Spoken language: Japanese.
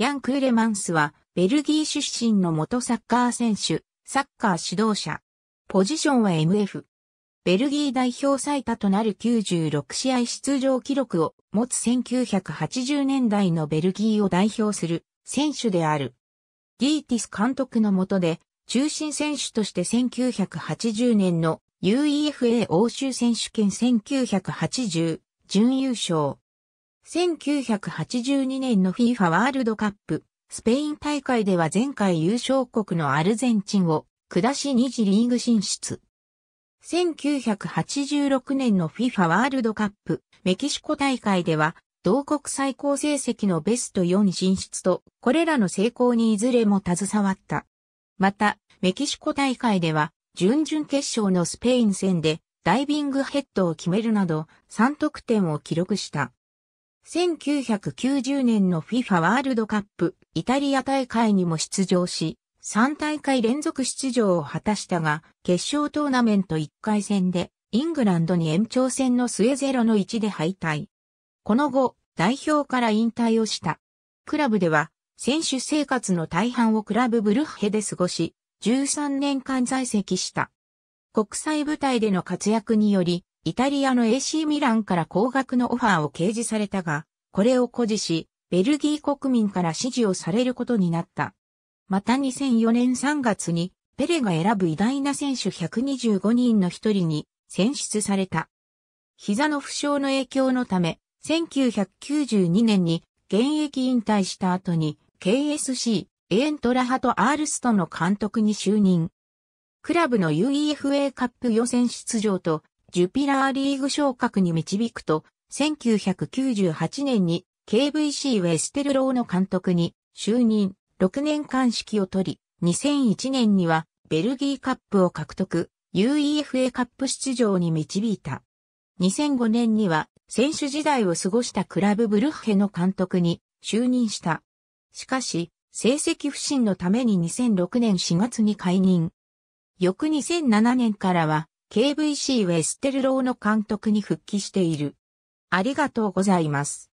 ヤン・クーレマンスは、ベルギー出身の元サッカー選手、サッカー指導者。ポジションは MF。ベルギー代表最多となる96試合出場記録を持つ1980年代のベルギーを代表する選手である。ギーティス監督の下で中心選手として1980年の UEFA 欧州選手権1980準優勝、1982年の FIFA ワールドカップ、スペイン大会では前回優勝国のアルゼンチンを下し2次リーグ進出。1986年の FIFA ワールドカップメキシコ大会では同国最高成績のベスト4進出とこれらの成功にいずれも携わった。また、メキシコ大会では準々決勝のスペイン戦でダイビングヘッドを決めるなど3得点を記録した。1990年の FIFA ワールドカップイタリア大会にも出場し、3大会連続出場を果たしたが、決勝トーナメント1回戦で、イングランドに延長戦の末0の1で敗退。この後、代表から引退をした。クラブでは、選手生活の大半をクラブブルッヘで過ごし、13年間在籍した。国際舞台での活躍により、イタリアの AC ミランから高額のオファーを掲示されたが、これを誇示し、ベルギー国民から支持をされることになった。また2004年3月に、ペレが選ぶ偉大な選手125人の一人に選出された。膝の負傷の影響のため、1992年に現役引退した後に KSC、エントラハとアールストの監督に就任。クラブの UEFA カップ予選出場とジュピラーリーグ昇格に導くと、1998年に KVC ウェステルローの監督に就任、6年間指揮を取り、2001年にはベルギーカップを獲得、UEFA カップ出場に導いた。2005年には選手時代を過ごしたクラブブルッヘの監督に就任した。しかし、成績不振のために2006年4月に解任。翌2007年からは KVC ウェステルローの監督に復帰している。ありがとうございます。